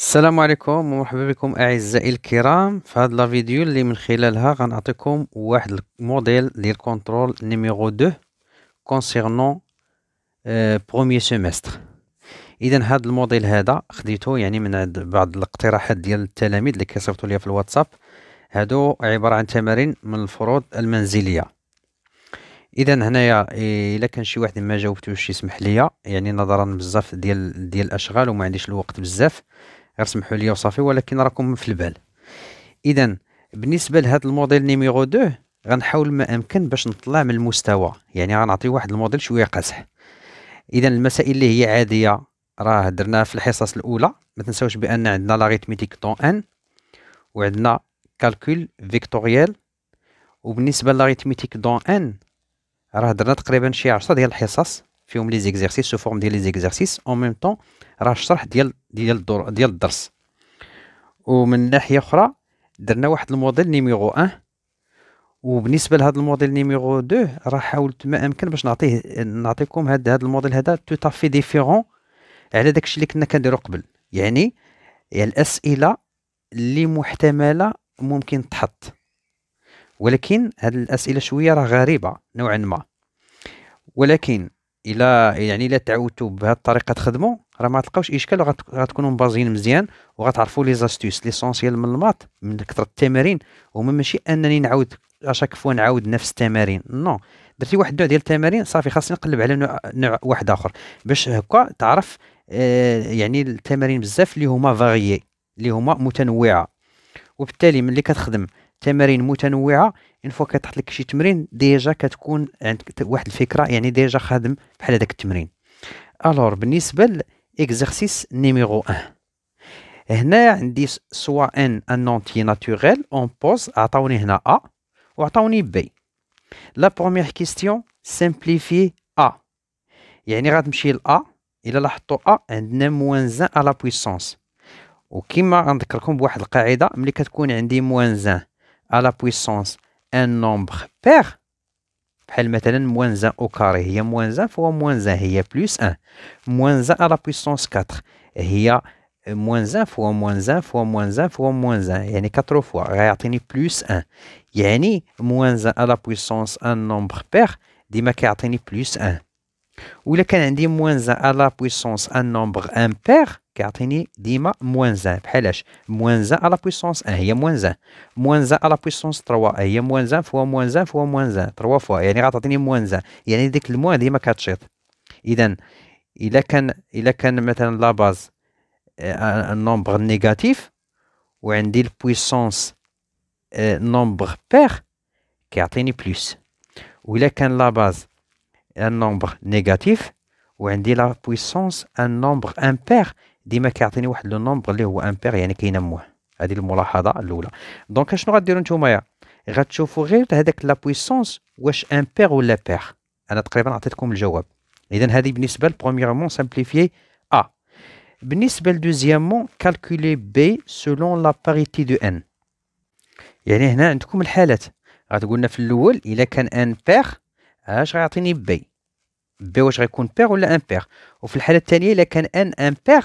السلام عليكم ومرحبا بكم اعزائي الكرام في هذا لا فيديو اللي من خلالها غنعطيكم واحد الموديل ديال كونترول نيميرو 2 كونسيرنون اه سيمستر اذا هذا الموديل هذا خديته يعني من عند بعض الاقتراحات ديال التلاميذ اللي كيصيفطوا لي في الواتساب هادو عباره عن تمارين من الفروض المنزليه اذا هنايا إيه، الا كان شي واحد ما جاوبتوش يسمح ليا يعني نظرا بزاف ديال ديال الاشغال وما عنديش الوقت بزاف غير سمحوا لي وصافي ولكن راكم في البال اذا بالنسبه لهذا الموديل نيميرو 2 غنحاول ما امكن باش نطلع من المستوى يعني غنعطي واحد الموديل شويه قاصح اذا المسائل اللي هي عاديه راه درناها في الحصص الاولى ما تنساوش بان عندنا لاغيتميتيك طون ان وعندنا كالكول فيكتوريال وبالنسبه لاغيتميتيك دون ان راه درنا تقريبا شي 10 ديال الحصص فيهم لي زيكزارسيس سو فورم ديال لي زيكزارسيس اون ميم طون راه الشرح ديال ديال الدور ديال الدرس ومن ناحيه اخرى درنا واحد الموديل نيميرو 1 وبالنسبه لهذا الموديل نيميرو 2 راه حاولت ما امكن باش نعطيه نعطيكم هذا هذا الموديل هذا تو تافي ديفيرون على داكشي اللي كنا كنديرو قبل يعني يعني الاسئله اللي محتمله ممكن تحط ولكن هاد الاسئله شويه راه غريبه نوعا ما ولكن الا يعني الا تعودتوا بهذه الطريقه تخدموا راه ما تلقاوش اشكال وغتكونوا مبازين مزيان وغتعرفوا لي زاستيس ليسونسيال من الماط من كثره التمارين وما ماشي انني نعاود اشاك فوا نعاود نفس التمارين نو درتي واحد النوع ديال التمارين صافي خاصني نقلب على نوع, نوع واحد اخر باش هكا تعرف آه، يعني التمارين بزاف اللي هما فاغيي اللي هما متنوعه وبالتالي ملي كتخدم تمارين متنوعه ان فوا كتحط لك شي تمرين ديجا كتكون عندك واحد الفكره يعني ديجا خادم بحال هذاك التمرين الور بالنسبه لاكزرسيس نيميرو 1 هنا عندي سوا ان اونتي ناتوريل اون بوز عطاوني هنا ا وعطاوني بي لا بروميير كيستيون سامبليفي ا يعني غتمشي ا الا لاحظتوا ا عندنا موان زان ا لا بويسونس وكيما غنذكركم بواحد القاعده ملي كتكون عندي موان زان à la puissance un nombre pair, moins 1 au carré, il y a moins 1 fois moins 1, il y a plus 1. Moins 1 à la puissance 4, il y a moins 1 fois moins 1 fois moins 1 fois moins 1, il y a 4 fois, il y a plus 1. Il y a moins 1 à la puissance un nombre pair, il y a plus 1. Ou le cas moins 1 à la puissance un nombre impair, كيعطيني ديما موان زان بحالاش موان زان على بويسونس ان هي موان زان موان زان على بويسونس تروا هي موان زان فوا موان زان فوا موان زان تروا فوا يعني غتعطيني موان زان يعني ديك الموان ديما كتشيط اذا الا كان الا كان مثلا لا باز النومبر نيجاتيف وعندي البويسونس نومبر بير كيعطيني بلوس الا كان لا باز ان نومبر نيجاتيف وعندي لا بويسونس ان نومبر امبير ديما كيعطيني واحد لو نومبر اللي هو امبير يعني كينموه هذه الملاحظه الاولى دونك اشنو غديروا نتوما غتشوفوا غير هذاك لا بويسونس واش امبير ولا بير انا تقريبا عطيتكم الجواب اذا هذه بالنسبه لبروميرمون سامبليفيي ا بالنسبه لدوزيامون كالكولي بي سولون لا باريتي دو ان يعني هنا عندكم الحالات غتقولنا في الاول الا كان ان بير اش غيعطيني بي بي واش غيكون بير ولا امبير وفي الحاله الثانيه الا كان ان امبير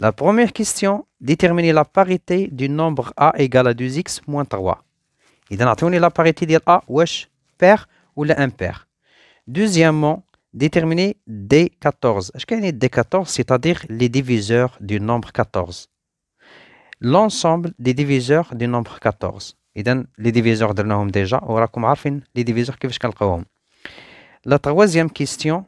La première question, déterminer la parité du nombre a égale à 2x moins 3. Il la parité de a, wesh, pair ou impair. Deuxièmement, déterminer D14. Est-ce qu'il D14, c'est-à-dire les diviseurs du nombre 14 L'ensemble des diviseurs du nombre 14. Et les diviseurs de l'homme déjà, on va les diviseurs qui sont La troisième question,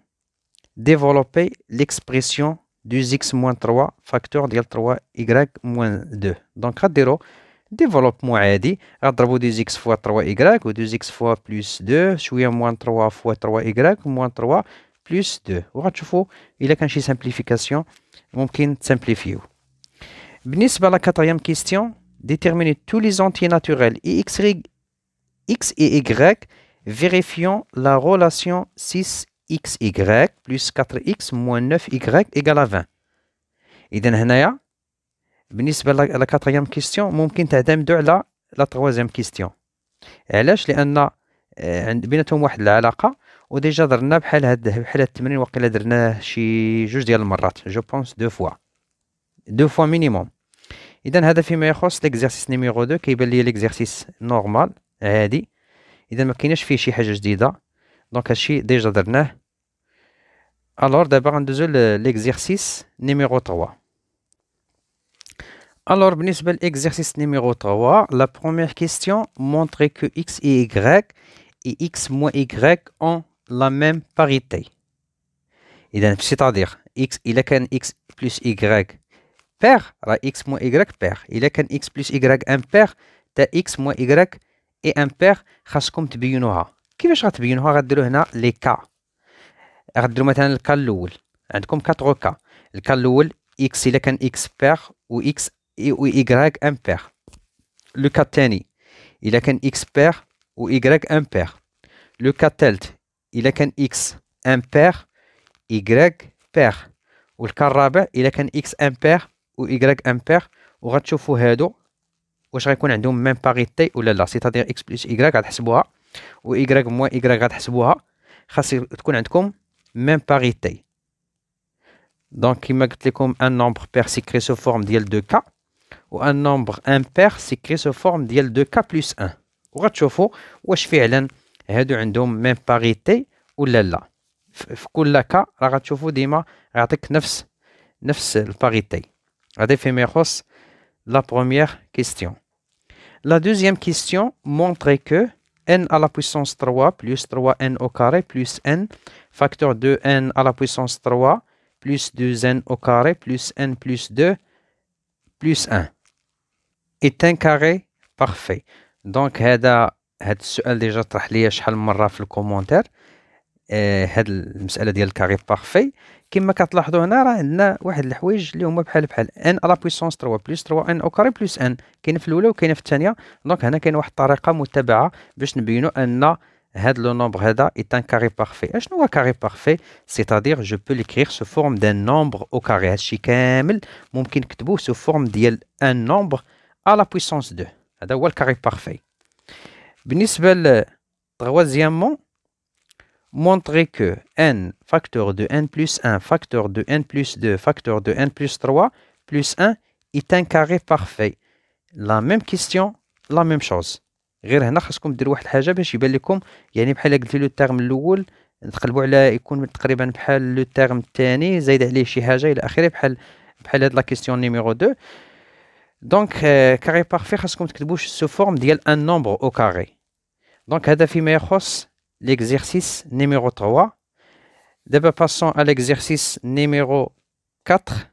développer l'expression 2x moins 3 facteur de 3 y moins 2 donc à dire développement à dire 2x fois 3 y ou 2x fois plus 2 suis moins 3 fois 3 y moins 3 plus 2 ou il a qu'un simplification ممكن peut بالنسبة لا كاتريام la question question, tous tous les naturels x x y y, y relation relation 6 xy plus 4x موان 9y à 20 اذا هنايا بالنسبه لا كاتريام كيستيون ممكن تعتمدوا على لا تروازيام كيستيون علاش لان آه، بيناتهم واحد العلاقه وديجا درنا بحال هاد بحال هاد التمرين وقيلا درناه شي جوج ديال المرات جو بونس دو فوا دو فوا مينيموم اذا هذا فيما يخص ليكزارسيس نيميرو دو كيبان لي ليكزارسيس نورمال عادي اذا ما كايناش فيه شي حاجه جديده دونك هادشي ديجا درناه Alors, d'abord, on a l'exercice numéro 3. Alors, بالنسبة l'exercice numéro 3, la première question montrer que x et y et x moins y ont la même parité. C'est-à-dire, x, il a qu'un x plus y pair, x moins y pair. Il a qu'un x plus y impair, t'as x moins y et impair, خاصكم تبينوها. كيفاش غتبينوها؟ هنا les cas. غديروا مثلا الكا الاول عندكم كاتغ كا الكا الاول اكس الا كان اكس بير و اكس و ايكغيك امبير لو كا الثاني الا كان اكس بير و ايكغيك امبير لو كا الثالث الا كان اكس امبير ايكغيك بير والكا الرابع الا كان اكس امبير و ايكغيك امبير وغتشوفوا هادو واش غيكون عندهم ميم باغيتي ولا لا سيتادير اكس بلس ايكغيك غتحسبوها و ايكغيك موان ايكغيك غتحسبوها خاص تكون عندكم même parité, donc comme je vous l'ai un nombre persécré sous forme de 2k ou un nombre impair sous forme de 2k plus 1. Vous verrez que ce n'est même parité ou non. Dans tous les cas, vous verrez qu'ils ont la même parité. C'est pour ça la première question. La deuxième question montre que n à la puissance 3 plus 3n au carré plus n, facteur de n à la puissance 3 plus 2n au carré plus n plus 2 plus 1 est un carré parfait. Donc, هذا هذا déjà ديجا طرح ليا شحال من le في الكومونتير كما كتلاحظوا هنا راه عندنا واحد الحوايج اللي هما بحال بحال ان لا بويسونس 3 بلس 3 ان او كاري بلس ان كاين في الاولى وكاين في الثانيه دونك هنا كاين واحد الطريقه متبعه باش نبينوا ان هاد لو نومبر هذا ايت ان كاري بارفي اشنو هو كاري بارفي سيتادير جو بو ليكريغ سو فورم دان نومبر او كاري هادشي كامل ممكن نكتبوه سو فورم ديال ان نومبر لا بويسونس 2 هذا هو الكاري بارفي بالنسبه ل تغوازيامون montrer que n facteur de n plus 1, facteur de n plus 2, facteur de n plus 3, plus 1 est un carré parfait. La même question, la même chose. غير هنا خاصكم ديروا واحد الحاجه باش يبان لكم يعني بحال قلت لو تيرم الاول نقلبوا على يكون تقريبا بحال لو تيرم الثاني زايد عليه شي حاجه الى اخره بحال بحال هاد لا كيسيون نيميرو 2 دونك كاري بارفي خاصكم تكتبوا سو فورم ديال ان نومبر او كاري دونك هذا فيما يخص l'exercice numéro 3. D'abord, passons à l'exercice numéro 4.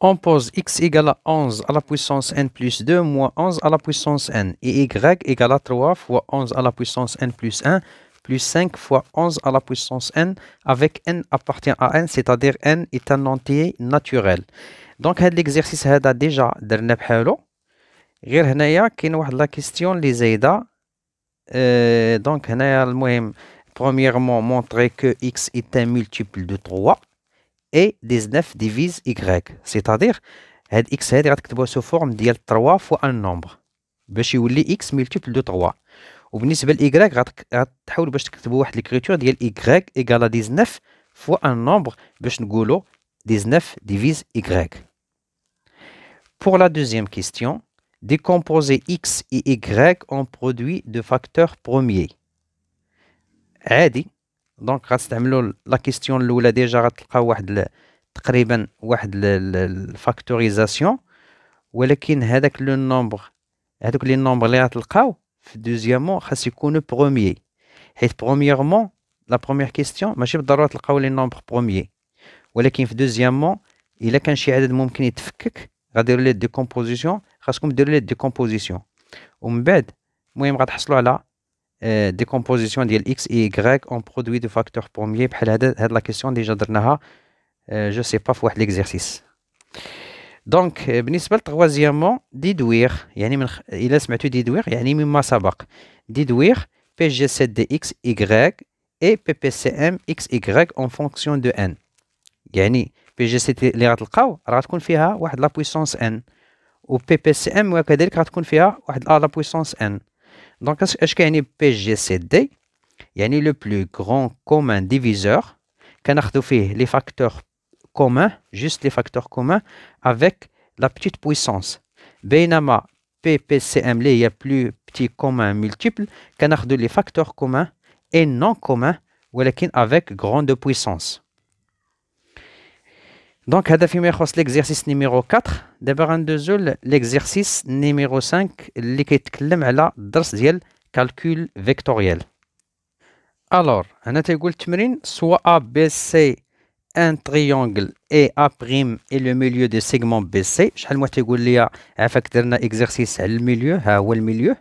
On pose x égale à 11 à la puissance n plus 2 moins 11 à la puissance n et y égale à 3 fois 11 à la puissance n plus 1 plus 5 fois 11 à la puissance n, avec n appartient à n, c'est-à-dire n est un entier naturel. Donc, l'exercice est déjà dernier. غير هنايا كاين واحد لا question, euh, donc, premièrement, montrer que x est un multiple de 3 et 19 divise y. C'est-à-dire, x est sous forme de 3 fois un nombre vous voulez x multiple de 3 Et ل y je باش l'écriture de y égale 19 fois un nombre باش نقولوا 19 divise y. Pour la deuxième question, Décomposer X et Y en produits de facteurs premiers. Donc, la question l'oula déjà la factorisation. le nombre, le nombre deuxièmement, le premier. Et premièrement, la première question, je vais le nombre premier. deuxièmement, il y a un de décomposition, qu'est-ce qu'on peut dire de décomposition. On va moi, je me suis la décomposition de x et y en produits de facteurs premiers. peut la question déjà d'arna. Je sais pas voir l'exercice. Donc, bien sûr, troisièmement, déduire. Il est ce que tu déduire. Il est PG7 tu x y et ppcm en fonction de n. pgcd les quatre qu'au, alors tu connais ça, ou à la puissance n ou PPCM ou à la puissance n. Donc, est-ce qu'il PGCD Il le plus grand commun diviseur qui a les facteurs communs, juste les facteurs communs avec la petite puissance. Et PPCM, il y a le plus petit commun multiple qui a les facteurs communs et non communs avec grande puissance. Donc, l'exercice numéro 4. D'abord, l'exercice numéro 5, qui est calcul vectoriel. Alors, on a soit ABC, un triangle et A' est le milieu du segment BC. Je vais vous exercice le milieu, le milieu.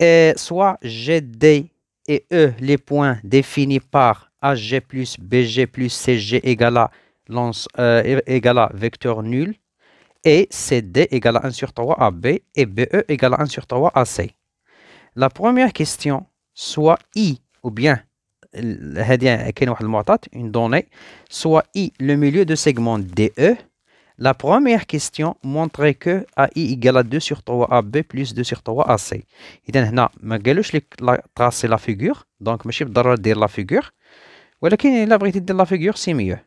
Et soit GD et E, les points définis par AG plus BG plus CG égale à lance, euh, égale à vecteur nul et CD égale à 1 sur 3 AB B et BE égale à 1 sur 3 AC. La première question, soit I ou bien une donnée, soit I le milieu de segment DE. La première question montrait que AI égale à 2 sur 3 AB plus 2 sur 3 AC. Et donc, je tracer la figure, donc je vais dire la figure. Mais la vérité de la figure, c'est mieux.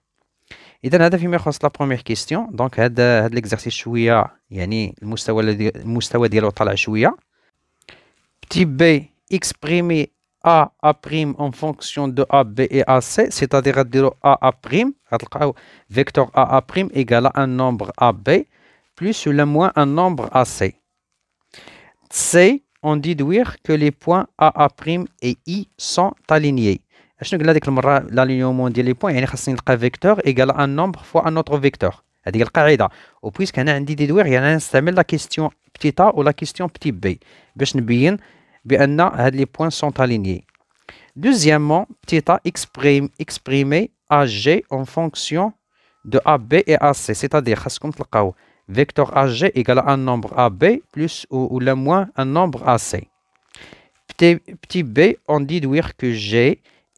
Et a fait la première question donc c'est l'exercice qui il le niveau qui est un peu plus B, exprimer a a en fonction de a b et a c c'est-à-dire que le vecteur a égale à un nombre AB plus ou moins un nombre AC. c on dit que les points a a et i sont alignés je vais vous dire que l'alignement des points est un vecteur égal à un nombre fois un autre vecteur. C'est-à-dire que c'est un puisqu'on a dit de déduire, il y a un système la question a ou la question b. Pour que les points sont alignés. Deuxièmement, a exprime a g en fonction de a b et a c. C'est-à-dire que c'est comme ça. Vecteur a g égal à un nombre a b plus ou le moins un nombre a c. B, on déduire que g.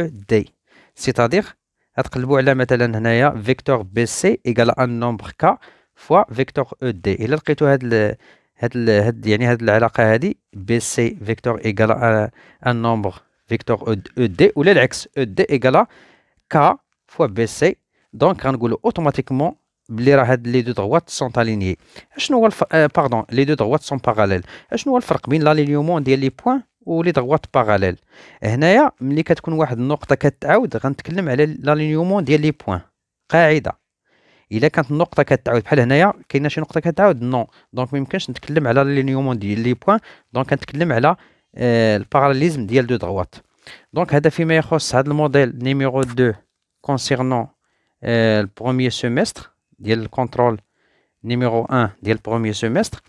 او دي سيتادير غتقلبوا على مثلا هنايا فيكتور بي سي ايكال ان نومبر كا فوا فيكتور او دي الا لقيتو هاد ال هاد ال هاد يعني هاد العلاقه هادي بي سي فيكتور ايكال ان نومبر فيكتور او دي ولا العكس او e دي ايكال كا فوا بي سي دونك غنقولوا اوتوماتيكمون بلي راه هاد لي دو دروات سون الينيي اشنو هو الف... باردون آه، لي دو دروات سون باراليل اشنو هو الفرق بين لالينيومون ديال لي بوان ولي دغوات باراليل هنايا ملي كتكون واحد النقطه كتعاود غنتكلم على لالينيومون ديال لي بوين قاعده الا كانت النقطه كتعاود بحال هنايا كاينه شي نقطه كتعاود نو دونك ما يمكنش نتكلم على لالينيومون ديال لي بوين دونك كنتكلم على آه الباراليزم ديال دو دغوات دونك هذا فيما يخص هذا الموديل نيميرو 2 كونسيرنون آه البروميي سيمستر ديال الكونترول نيميرو 1 ديال البروميي سيمستر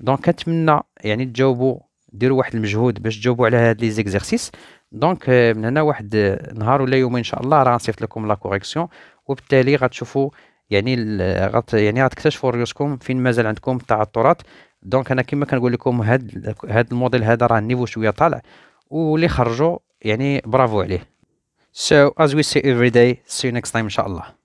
دونك كنتمنى يعني تجاوبوا ديروا واحد المجهود باش تجاوبوا على هاد لي زيكزارسيس دونك آه، من هنا واحد آه، نهار ولا يومين ان شاء الله راه نصيفط لكم لا كوريكسيون وبالتالي غتشوفوا يعني غت يعني غتكتشفوا ريوسكم فين مازال عندكم التعثرات دونك انا كما كنقول لكم هاد هاد الموديل هذا راه النيفو شويه طالع واللي خرجوا يعني برافو عليه So as we say every day, see you next time inshallah.